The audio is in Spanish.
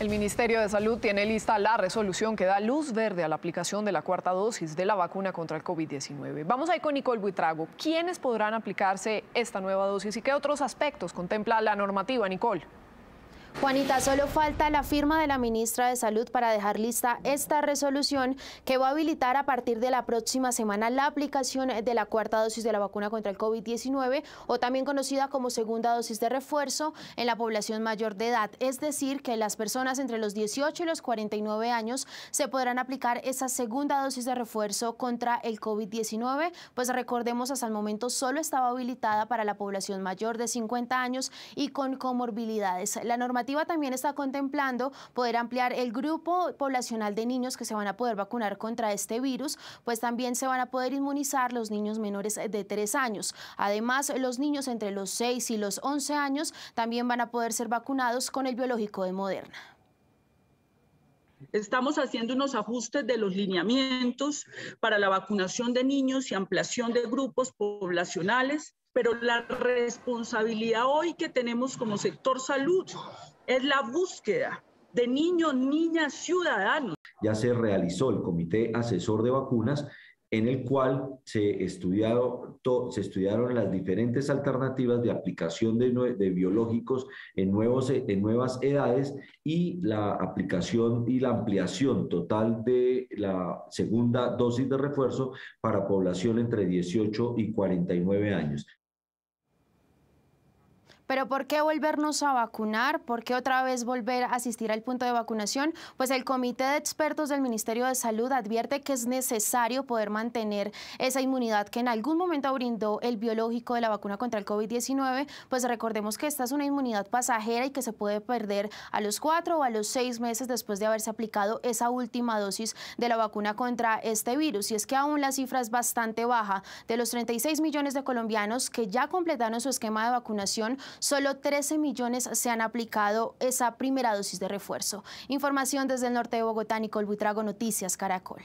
El Ministerio de Salud tiene lista la resolución que da luz verde a la aplicación de la cuarta dosis de la vacuna contra el COVID-19. Vamos ahí con Nicole Buitrago. ¿Quiénes podrán aplicarse esta nueva dosis y qué otros aspectos contempla la normativa, Nicole? Juanita, solo falta la firma de la ministra de Salud para dejar lista esta resolución que va a habilitar a partir de la próxima semana la aplicación de la cuarta dosis de la vacuna contra el COVID-19 o también conocida como segunda dosis de refuerzo en la población mayor de edad. Es decir, que las personas entre los 18 y los 49 años se podrán aplicar esa segunda dosis de refuerzo contra el COVID-19, pues recordemos hasta el momento solo estaba habilitada para la población mayor de 50 años y con comorbilidades. La norma normativa también está contemplando poder ampliar el grupo poblacional de niños que se van a poder vacunar contra este virus, pues también se van a poder inmunizar los niños menores de 3 años. Además, los niños entre los 6 y los 11 años también van a poder ser vacunados con el biológico de Moderna. Estamos haciendo unos ajustes de los lineamientos para la vacunación de niños y ampliación de grupos poblacionales pero la responsabilidad hoy que tenemos como sector salud es la búsqueda de niños, niñas, ciudadanos. Ya se realizó el Comité Asesor de Vacunas en el cual se, estudiado, se estudiaron las diferentes alternativas de aplicación de, de biológicos en, nuevos, en nuevas edades y la aplicación y la ampliación total de la segunda dosis de refuerzo para población entre 18 y 49 años. Pero ¿por qué volvernos a vacunar? ¿Por qué otra vez volver a asistir al punto de vacunación? Pues el Comité de Expertos del Ministerio de Salud advierte que es necesario poder mantener esa inmunidad que en algún momento brindó el biológico de la vacuna contra el COVID-19. Pues recordemos que esta es una inmunidad pasajera y que se puede perder a los cuatro o a los seis meses después de haberse aplicado esa última dosis de la vacuna contra este virus. Y es que aún la cifra es bastante baja. De los 36 millones de colombianos que ya completaron su esquema de vacunación, solo 13 millones se han aplicado esa primera dosis de refuerzo. Información desde el norte de Bogotá, Nicole Buitrago, Noticias Caracol.